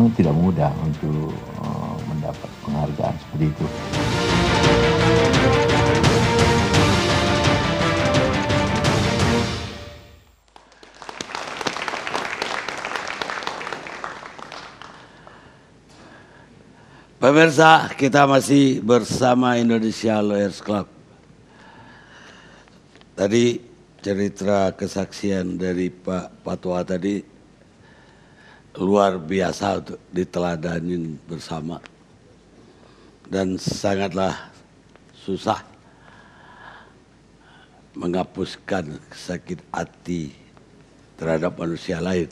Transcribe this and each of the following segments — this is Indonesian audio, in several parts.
memang tidak mudah untuk eh, mendapat penghargaan seperti itu Pemirsa, kita masih bersama Indonesia Lawyers Club. Tadi cerita kesaksian dari Pak Patwa tadi luar biasa untuk diteladani bersama dan sangatlah susah menghapuskan sakit hati terhadap manusia lain.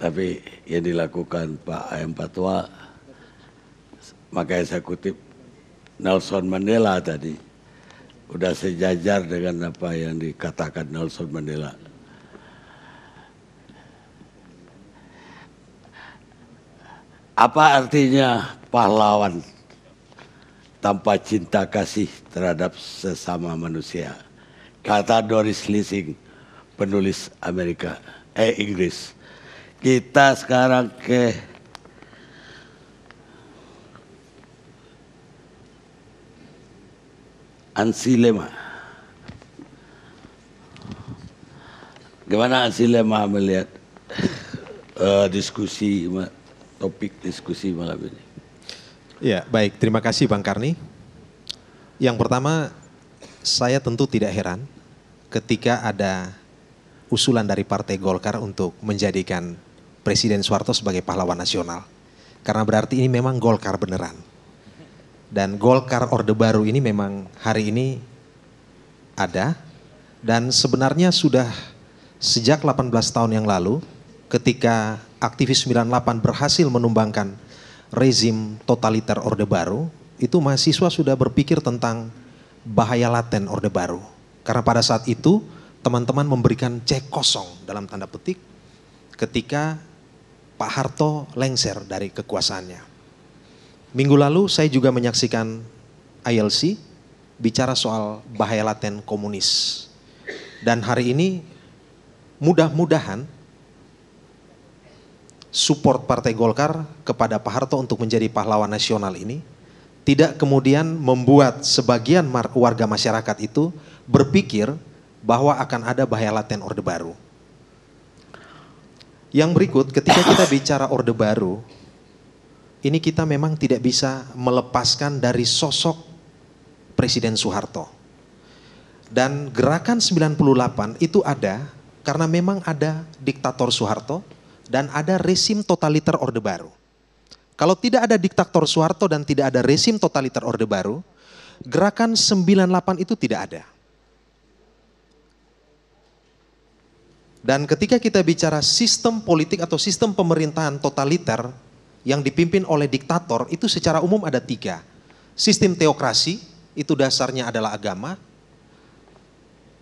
Tapi yang dilakukan Pak Ayam Patwa, makanya saya kutip Nelson Mandela tadi, udah sejajar dengan apa yang dikatakan Nelson Mandela. Apa artinya pahlawan tanpa cinta kasih terhadap sesama manusia? Kata Doris Lessing, penulis Amerika, eh Inggris. Kita sekarang ke ansilema. Gimana ansilema melihat uh, diskusi topik diskusi malam ini. Ya, baik. Terima kasih Bang Karni. Yang pertama, saya tentu tidak heran ketika ada usulan dari Partai Golkar untuk menjadikan Presiden Soeharto sebagai pahlawan nasional. Karena berarti ini memang Golkar beneran. Dan Golkar Orde Baru ini memang hari ini ada. Dan sebenarnya sudah sejak 18 tahun yang lalu ketika aktivis 98 berhasil menumbangkan rezim totaliter Orde Baru, itu mahasiswa sudah berpikir tentang bahaya laten Orde Baru. Karena pada saat itu teman-teman memberikan cek kosong dalam tanda petik ketika Pak Harto lengser dari kekuasaannya. Minggu lalu saya juga menyaksikan ILC bicara soal bahaya laten komunis. Dan hari ini mudah-mudahan support Partai Golkar kepada Pak Harto untuk menjadi pahlawan nasional ini tidak kemudian membuat sebagian warga masyarakat itu berpikir bahwa akan ada bahaya laten Orde Baru. Yang berikut, ketika kita bicara Orde Baru, ini kita memang tidak bisa melepaskan dari sosok Presiden Soeharto. Dan gerakan 98 itu ada karena memang ada diktator Soeharto, dan ada resim totaliter Orde Baru. Kalau tidak ada diktator Soeharto dan tidak ada resim totaliter Orde Baru, gerakan 98 itu tidak ada. Dan ketika kita bicara sistem politik atau sistem pemerintahan totaliter yang dipimpin oleh diktator itu secara umum ada tiga. Sistem teokrasi itu dasarnya adalah agama.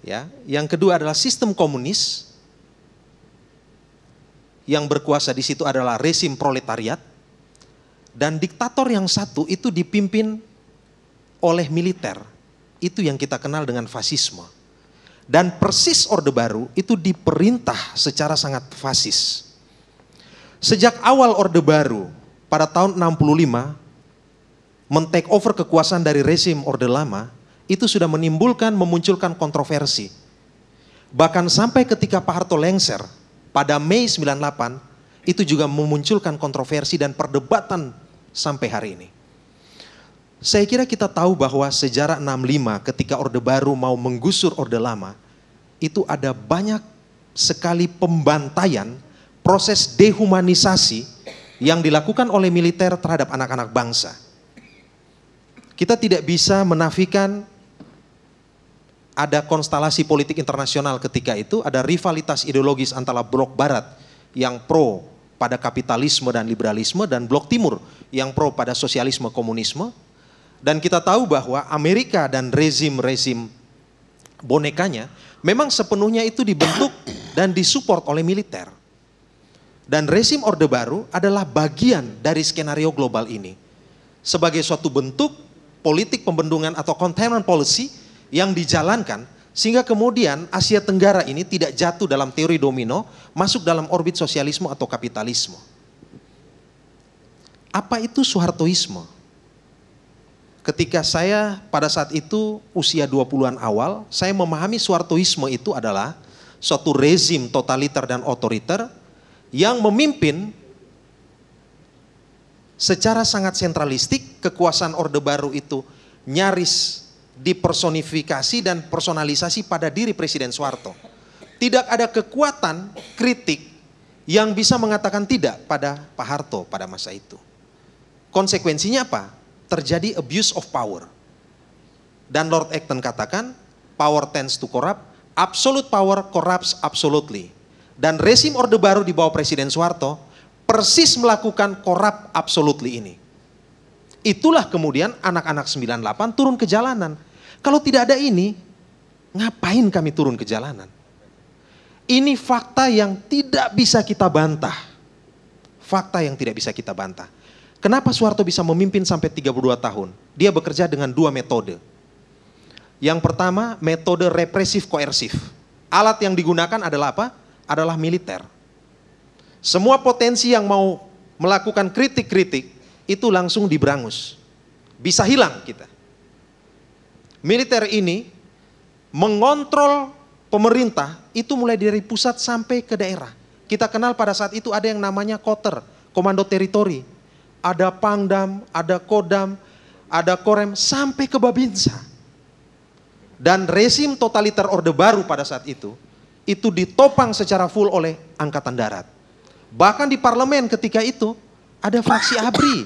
Ya, yang kedua adalah sistem komunis yang berkuasa di situ adalah rezim proletariat dan diktator yang satu itu dipimpin oleh militer. Itu yang kita kenal dengan fasisme. Dan persis Orde Baru itu diperintah secara sangat fasis. Sejak awal Orde Baru pada tahun 65 mentake over kekuasaan dari rezim Orde Lama itu sudah menimbulkan memunculkan kontroversi. Bahkan sampai ketika Pak Harto lengser pada Mei 98 itu juga memunculkan kontroversi dan perdebatan sampai hari ini. Saya kira kita tahu bahwa sejarah 65 ketika Orde Baru mau menggusur Orde Lama itu ada banyak sekali pembantaian, proses dehumanisasi yang dilakukan oleh militer terhadap anak-anak bangsa. Kita tidak bisa menafikan ada konstelasi politik internasional ketika itu, ada rivalitas ideologis antara blok barat yang pro pada kapitalisme dan liberalisme dan blok timur yang pro pada sosialisme komunisme. Dan kita tahu bahwa Amerika dan rezim-rezim bonekanya memang sepenuhnya itu dibentuk dan disupport oleh militer. Dan rezim Orde Baru adalah bagian dari skenario global ini. Sebagai suatu bentuk politik pembendungan atau containment policy yang dijalankan sehingga kemudian Asia Tenggara ini tidak jatuh dalam teori domino masuk dalam orbit sosialisme atau kapitalisme. Apa itu Soehartoisme? Ketika saya pada saat itu usia 20-an awal, saya memahami Soehartoisme itu adalah suatu rezim totaliter dan otoriter yang memimpin secara sangat sentralistik kekuasaan Orde Baru itu nyaris dipersonifikasi dan personalisasi pada diri Presiden Soeharto. Tidak ada kekuatan kritik yang bisa mengatakan tidak pada Pak Harto pada masa itu. Konsekuensinya apa? Terjadi abuse of power. Dan Lord Acton katakan, power tends to corrupt, absolute power corrupts absolutely. Dan resim Orde Baru di bawah Presiden Soeharto persis melakukan corrupt absolutely ini. Itulah kemudian anak-anak 98 turun ke jalanan kalau tidak ada ini, ngapain kami turun ke jalanan? Ini fakta yang tidak bisa kita bantah. Fakta yang tidak bisa kita bantah. Kenapa Soeharto bisa memimpin sampai 32 tahun? Dia bekerja dengan dua metode. Yang pertama, metode represif koersif. Alat yang digunakan adalah apa? Adalah militer. Semua potensi yang mau melakukan kritik-kritik itu langsung diberangus. Bisa hilang kita militer ini mengontrol pemerintah itu mulai dari pusat sampai ke daerah. Kita kenal pada saat itu ada yang namanya koter, komando teritori. Ada pangdam, ada kodam, ada korem, sampai ke Babinsa. Dan resim totaliter Orde Baru pada saat itu, itu ditopang secara full oleh Angkatan Darat. Bahkan di parlemen ketika itu, ada fraksi ABRI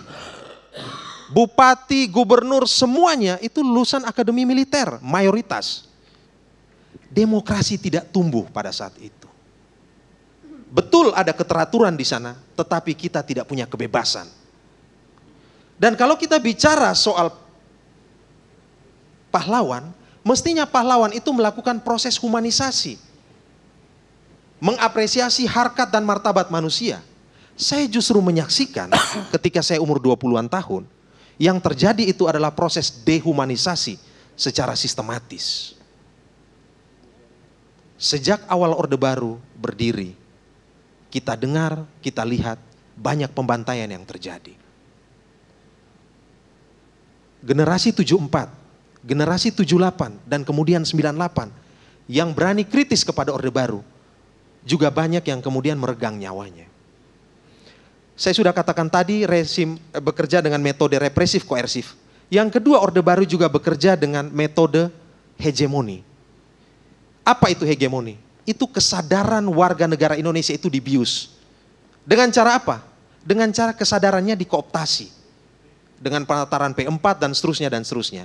bupati, gubernur, semuanya itu lulusan akademi militer, mayoritas. Demokrasi tidak tumbuh pada saat itu. Betul ada keteraturan di sana, tetapi kita tidak punya kebebasan. Dan kalau kita bicara soal pahlawan, mestinya pahlawan itu melakukan proses humanisasi. Mengapresiasi harkat dan martabat manusia. Saya justru menyaksikan ketika saya umur 20-an tahun, yang terjadi itu adalah proses dehumanisasi secara sistematis. Sejak awal Orde Baru berdiri, kita dengar, kita lihat banyak pembantaian yang terjadi. Generasi 74, generasi 78 dan kemudian 98 yang berani kritis kepada Orde Baru juga banyak yang kemudian meregang nyawanya. Saya sudah katakan tadi rezim eh, bekerja dengan metode represif koersif. Yang kedua Orde Baru juga bekerja dengan metode hegemoni. Apa itu hegemoni? Itu kesadaran warga negara Indonesia itu dibius. Dengan cara apa? Dengan cara kesadarannya dikooptasi. Dengan penataran P4 dan seterusnya dan seterusnya.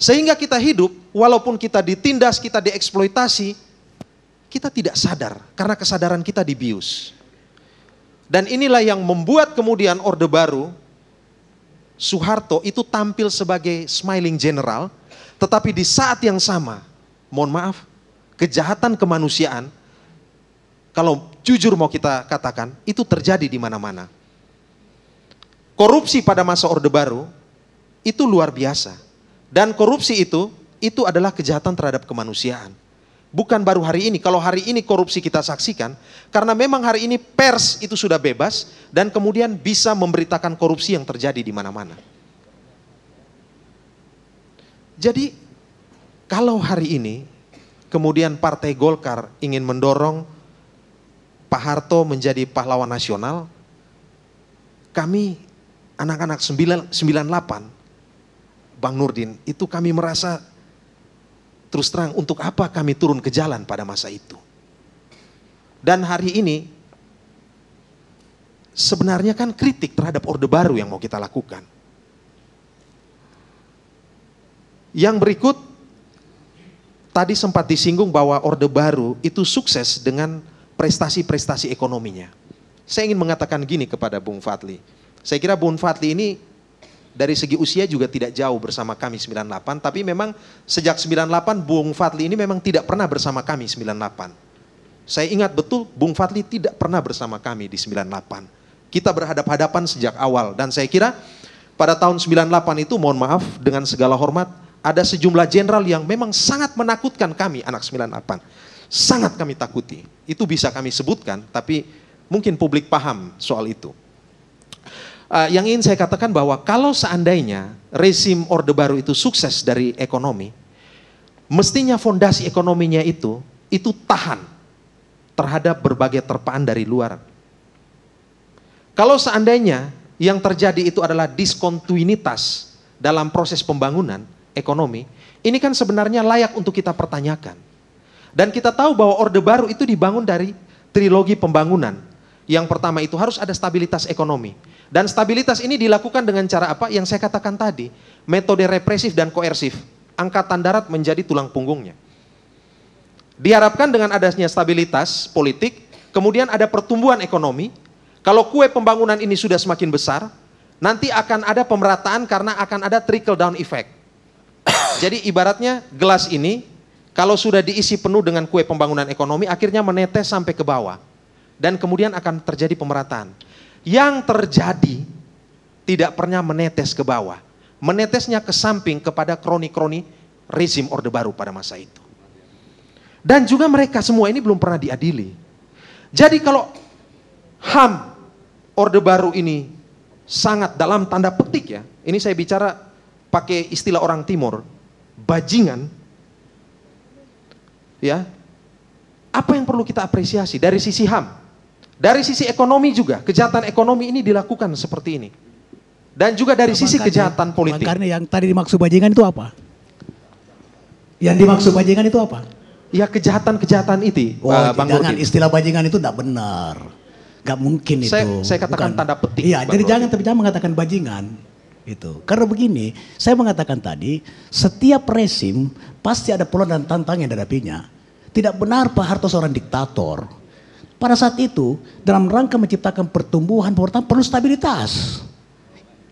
Sehingga kita hidup, walaupun kita ditindas, kita dieksploitasi, kita tidak sadar karena kesadaran kita dibius. Dan inilah yang membuat kemudian Orde Baru, Soeharto itu tampil sebagai smiling general, tetapi di saat yang sama, mohon maaf, kejahatan kemanusiaan, kalau jujur mau kita katakan, itu terjadi di mana-mana. Korupsi pada masa Orde Baru itu luar biasa. Dan korupsi itu, itu adalah kejahatan terhadap kemanusiaan bukan baru hari ini. Kalau hari ini korupsi kita saksikan, karena memang hari ini pers itu sudah bebas dan kemudian bisa memberitakan korupsi yang terjadi di mana-mana. Jadi kalau hari ini kemudian Partai Golkar ingin mendorong Pak Harto menjadi pahlawan nasional, kami anak-anak 98, Bang Nurdin, itu kami merasa terus terang untuk apa kami turun ke jalan pada masa itu. Dan hari ini sebenarnya kan kritik terhadap Orde Baru yang mau kita lakukan. Yang berikut tadi sempat disinggung bahwa Orde Baru itu sukses dengan prestasi-prestasi ekonominya. Saya ingin mengatakan gini kepada Bung Fadli. Saya kira Bung Fadli ini dari segi usia juga tidak jauh bersama kami 98, tapi memang sejak 98 Bung Fadli ini memang tidak pernah bersama kami 98. Saya ingat betul Bung Fadli tidak pernah bersama kami di 98. Kita berhadap-hadapan sejak awal dan saya kira pada tahun 98 itu mohon maaf dengan segala hormat ada sejumlah jenderal yang memang sangat menakutkan kami anak 98. Sangat kami takuti. Itu bisa kami sebutkan tapi mungkin publik paham soal itu uh, yang ingin saya katakan bahwa kalau seandainya rezim Orde Baru itu sukses dari ekonomi, mestinya fondasi ekonominya itu itu tahan terhadap berbagai terpaan dari luar. Kalau seandainya yang terjadi itu adalah diskontinuitas dalam proses pembangunan ekonomi, ini kan sebenarnya layak untuk kita pertanyakan. Dan kita tahu bahwa Orde Baru itu dibangun dari trilogi pembangunan. Yang pertama itu harus ada stabilitas ekonomi. Dan stabilitas ini dilakukan dengan cara apa? Yang saya katakan tadi, metode represif dan koersif. Angkatan darat menjadi tulang punggungnya. Diharapkan dengan adanya stabilitas politik, kemudian ada pertumbuhan ekonomi. Kalau kue pembangunan ini sudah semakin besar, nanti akan ada pemerataan karena akan ada trickle down effect. Jadi ibaratnya gelas ini kalau sudah diisi penuh dengan kue pembangunan ekonomi akhirnya menetes sampai ke bawah dan kemudian akan terjadi pemerataan yang terjadi tidak pernah menetes ke bawah. Menetesnya ke samping kepada kroni-kroni rezim Orde Baru pada masa itu. Dan juga mereka semua ini belum pernah diadili. Jadi kalau HAM Orde Baru ini sangat dalam tanda petik ya. Ini saya bicara pakai istilah orang timur, bajingan. Ya. Apa yang perlu kita apresiasi dari sisi HAM? Dari sisi ekonomi juga, kejahatan ekonomi ini dilakukan seperti ini. Dan juga dari sisi makanya, kejahatan politik. Karena yang tadi dimaksud bajingan itu apa? Yang dimaksud bajingan itu apa? Ya kejahatan-kejahatan itu, oh, Bang jangan istilah bajingan itu tidak benar. Gak mungkin saya, itu. Saya katakan Bukan. tanda petik. Iya, jadi jangan tapi jangan mengatakan bajingan. Itu. Karena begini, saya mengatakan tadi, setiap resim pasti ada peluang dan tantangan yang dihadapinya. Tidak benar Pak Harto seorang diktator pada saat itu, dalam rangka menciptakan pertumbuhan pertama perlu stabilitas.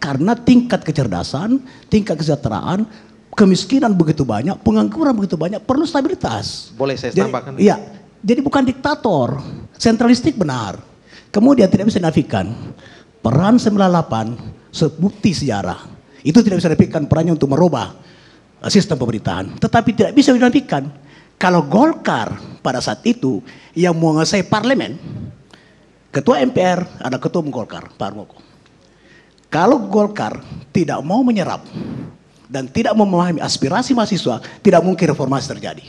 Karena tingkat kecerdasan, tingkat kesejahteraan, kemiskinan begitu banyak, pengangguran begitu banyak, perlu stabilitas. Boleh saya tambahkan? Iya. Jadi bukan diktator, sentralistik benar. Kemudian tidak bisa dinafikan peran 98 sebukti sejarah. Itu tidak bisa dinafikan perannya untuk merubah eh, sistem pemerintahan. Tetapi tidak bisa dinafikan kalau Golkar pada saat itu yang menguasai parlemen, ketua MPR ada ketua Golkar, Pak Armoko. Kalau Golkar tidak mau menyerap dan tidak memahami aspirasi mahasiswa, tidak mungkin reformasi terjadi.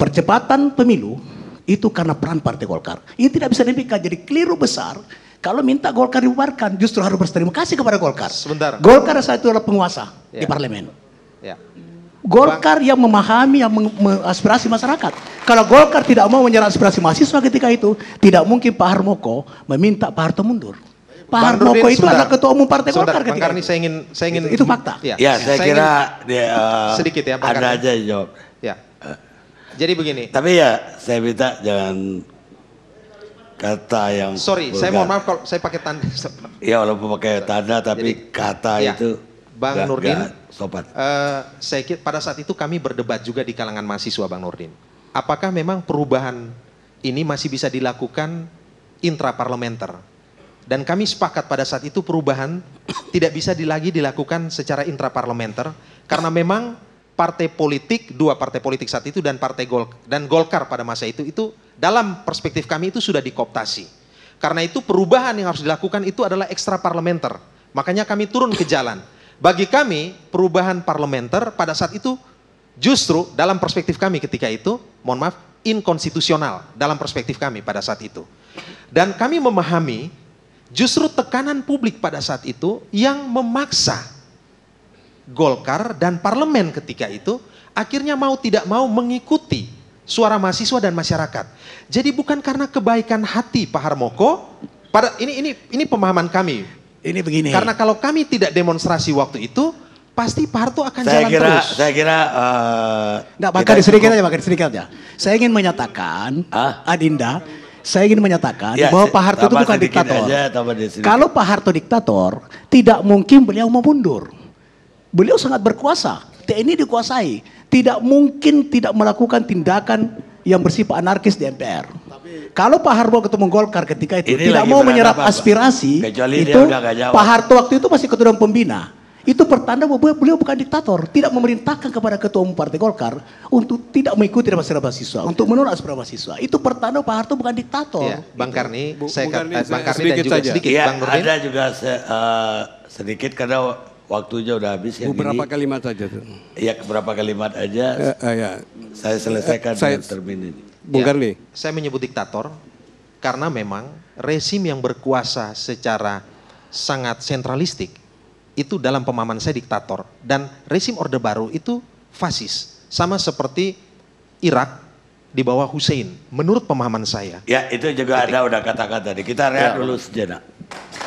Percepatan pemilu itu karena peran Partai Golkar. Ini tidak bisa dipikirkan jadi keliru besar kalau minta Golkar dibubarkan justru harus berterima kasih kepada Golkar. Sebentar. Golkar saat itu adalah penguasa ya. di parlemen. Ya. Golkar yang memahami, yang mengaspirasi masyarakat. Kalau Golkar tidak mau menyerang aspirasi mahasiswa ketika itu, tidak mungkin Pak Harmoko meminta Pak Harto mundur. Pak Bang Harmoko itu adalah ketua umum Partai Golkar ketika Bang Karni, saya ingin saya ingin itu, itu fakta. Ya, ya saya, saya kira ingin, dia, uh, sedikit ya Pak Ada aja jawab. Ya. Jadi begini. Tapi ya saya minta jangan kata yang Sorry, vulgar. saya mohon maaf kalau saya pakai tanda. Ya walaupun pakai tanda tapi Jadi, kata ya. itu Bang gak, Nurdin, gak, topat. Uh, eh, saya kira pada saat itu kami berdebat juga di kalangan mahasiswa Bang Nurdin. Apakah memang perubahan ini masih bisa dilakukan intraparlementer? Dan kami sepakat pada saat itu perubahan tidak bisa lagi dilakukan secara intraparlementer karena memang partai politik dua partai politik saat itu dan partai Gol dan Golkar pada masa itu itu dalam perspektif kami itu sudah dikoptasi. Karena itu perubahan yang harus dilakukan itu adalah ekstra Makanya kami turun ke jalan bagi kami, perubahan parlementer pada saat itu justru dalam perspektif kami ketika itu, mohon maaf, inkonstitusional dalam perspektif kami pada saat itu. Dan kami memahami justru tekanan publik pada saat itu yang memaksa Golkar dan parlemen ketika itu akhirnya mau tidak mau mengikuti suara mahasiswa dan masyarakat. Jadi bukan karena kebaikan hati Pak Harmoko, pada ini ini ini pemahaman kami ini begini. Karena kalau kami tidak demonstrasi waktu itu, pasti Pak Harto akan saya jalan kira, terus. Saya kira, uh, Nggak, makan sedikit aja, makan sedikit aja. Saya ingin menyatakan, ah? Adinda, saya ingin menyatakan ya, bahwa Pak Harto itu bukan diktator. Aja, Kalau Pak Harto diktator, tidak mungkin beliau mau mundur. Beliau sangat berkuasa. TNI dikuasai. Tidak mungkin tidak melakukan tindakan yang bersifat anarkis di MPR. Tapi, Kalau Pak Harto ketemu Golkar ketika itu tidak mau menyerap apa, aspirasi, Kecuali itu Pak Harto waktu itu masih ketua pembina. Itu pertanda bahwa beliau bukan diktator, tidak memerintahkan kepada ketua umum Partai Golkar untuk tidak mengikuti aspirasi mahasiswa, untuk menolak aspirasi mahasiswa. Itu pertanda Pak Harto bukan diktator. Ya, Bang Karni, saya, eh, Bang saya, Bang Karni dan juga saja. sedikit ya, iya, Ada juga se, uh, sedikit karena Waktunya udah habis ya. Beberapa gini. kalimat aja tuh. Iya, berapa kalimat aja. Eh, eh, ya. Saya selesaikan eh, saya, termin ini. Bung ya, Karli. Saya menyebut diktator karena memang rezim yang berkuasa secara sangat sentralistik itu dalam pemahaman saya diktator dan rezim Orde Baru itu fasis sama seperti Irak di bawah Hussein menurut pemahaman saya. Ya, itu juga Ketik. ada udah kata-kata Kita rehat ya. dulu sejenak.